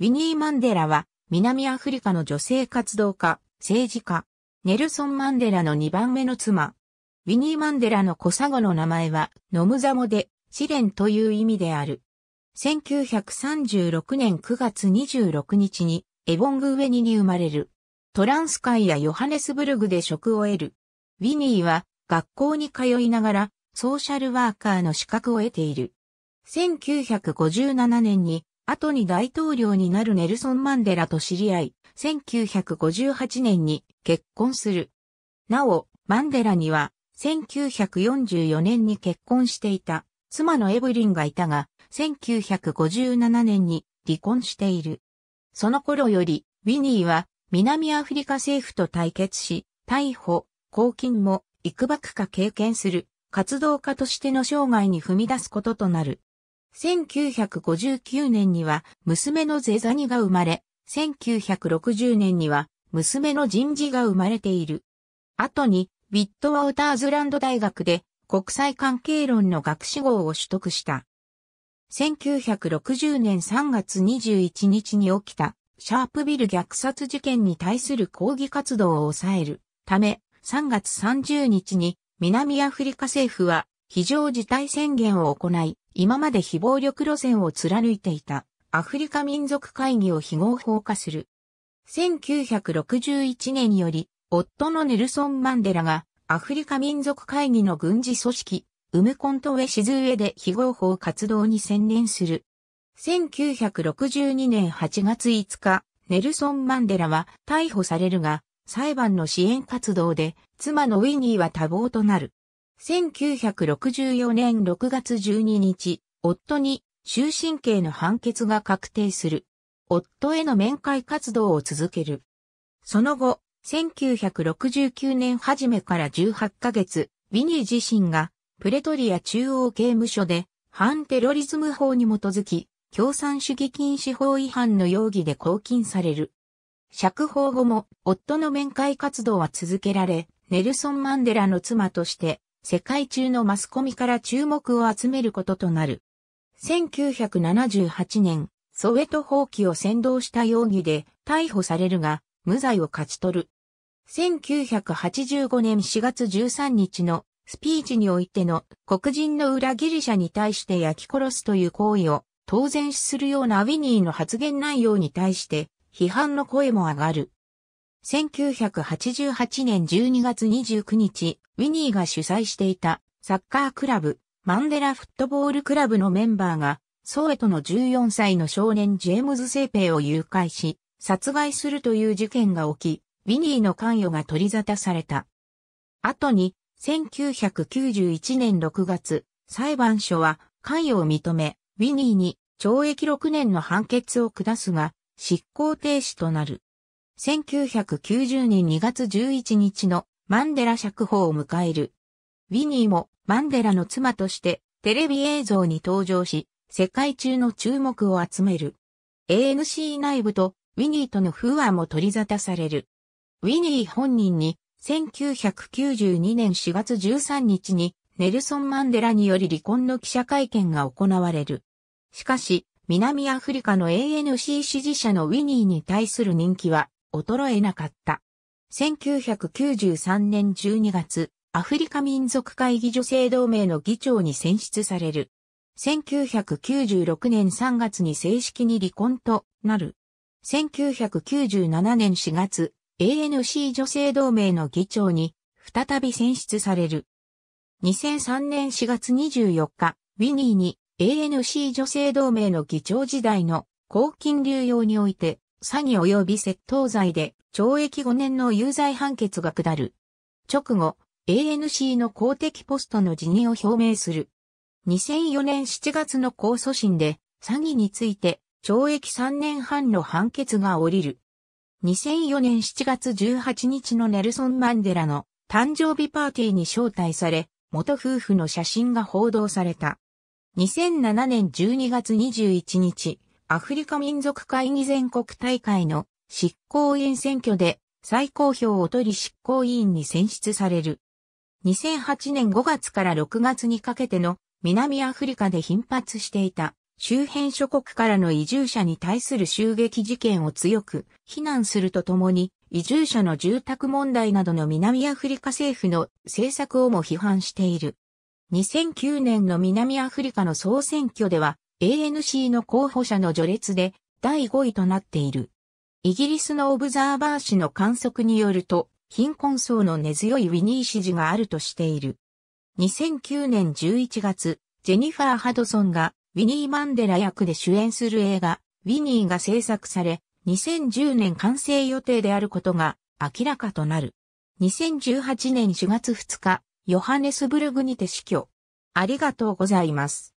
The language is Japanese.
ウィニー・マンデラは、南アフリカの女性活動家、政治家、ネルソン・マンデラの2番目の妻。ウィニー・マンデラのコサゴの名前は、ノムザモで、試練という意味である。1936年9月26日に、エボングウェニに生まれる。トランス会やヨハネスブルグで職を得る。ウィニーは、学校に通いながら、ソーシャルワーカーの資格を得ている。1957年に、後に大統領になるネルソン・マンデラと知り合い、1958年に結婚する。なお、マンデラには、1944年に結婚していた、妻のエブリンがいたが、1957年に離婚している。その頃より、ウィニーは南アフリカ政府と対決し、逮捕、公金も幾ばくか経験する活動家としての生涯に踏み出すこととなる。1959年には娘のゼザニが生まれ、1960年には娘の人事が生まれている。後に、ウィット・ワウターズランド大学で国際関係論の学士号を取得した。1960年3月21日に起きたシャープビル虐殺事件に対する抗議活動を抑えるため3月30日に南アフリカ政府は非常事態宣言を行い今まで非暴力路線を貫いていたアフリカ民族会議を非合法化する。1961年より、夫のネルソン・マンデラがアフリカ民族会議の軍事組織、ウムコントウェシズウェで非合法活動に専念する。1962年8月5日、ネルソン・マンデラは逮捕されるが、裁判の支援活動で、妻のウィニーは多忙となる。1964年6月12日、夫に終身刑の判決が確定する。夫への面会活動を続ける。その後、1969年初めから18ヶ月、ビニー自身がプレトリア中央刑務所で反テロリズム法に基づき共産主義禁止法違反の容疑で拘禁される。釈放後も夫の面会活動は続けられ、ネルソン・マンデラの妻として世界中のマスコミから注目を集めることとなる。1978年、ソウェト放棄を先導した容疑で逮捕されるが、無罪を勝ち取る。1985年4月13日のスピーチにおいての黒人の裏ギリシャに対して焼き殺すという行為を当然視するようなウィニーの発言内容に対して批判の声も上がる。1988年12月29日、ウィニーが主催していたサッカークラブ、マンデラフットボールクラブのメンバーが、ソエトの14歳の少年ジェームズ・セーペイを誘拐し、殺害するという事件が起き、ウィニーの関与が取り沙汰された。後に、1991年6月、裁判所は関与を認め、ウィニーに懲役6年の判決を下すが、執行停止となる。1990年2月11日のマンデラ釈放を迎える。ウィニーもマンデラの妻としてテレビ映像に登場し、世界中の注目を集める。ANC 内部とウィニーとの不和も取り沙汰される。ウィニー本人に1992年4月13日にネルソン・マンデラにより離婚の記者会見が行われる。しかし、南アフリカの ANC 支持者のウィニーに対する人気は衰えなかった。1993年12月、アフリカ民族会議女性同盟の議長に選出される。1996年3月に正式に離婚となる。1997年4月、ANC 女性同盟の議長に再び選出される。2003年4月24日、ウィニーに ANC 女性同盟の議長時代の公金流用において詐欺及び窃盗罪で懲役5年の有罪判決が下る。直後、ANC の公的ポストの辞任を表明する。2004年7月の控訴審で、詐欺について懲役3年半の判決が下りる。2004年7月18日のネルソン・マンデラの誕生日パーティーに招待され、元夫婦の写真が報道された。2007年12月21日、アフリカ民族会議全国大会の執行委員選挙で最高票を取り執行委員に選出される。2008年5月から6月にかけての南アフリカで頻発していた周辺諸国からの移住者に対する襲撃事件を強く非難するとともに移住者の住宅問題などの南アフリカ政府の政策をも批判している。2009年の南アフリカの総選挙では ANC の候補者の序列で第5位となっている。イギリスのオブザーバー紙の観測によると、貧困層の根強いウィニー支持があるとしている。2009年11月、ジェニファー・ハドソンがウィニー・マンデラ役で主演する映画、ウィニーが制作され、2010年完成予定であることが明らかとなる。2018年4月2日、ヨハネスブルグにて死去。ありがとうございます。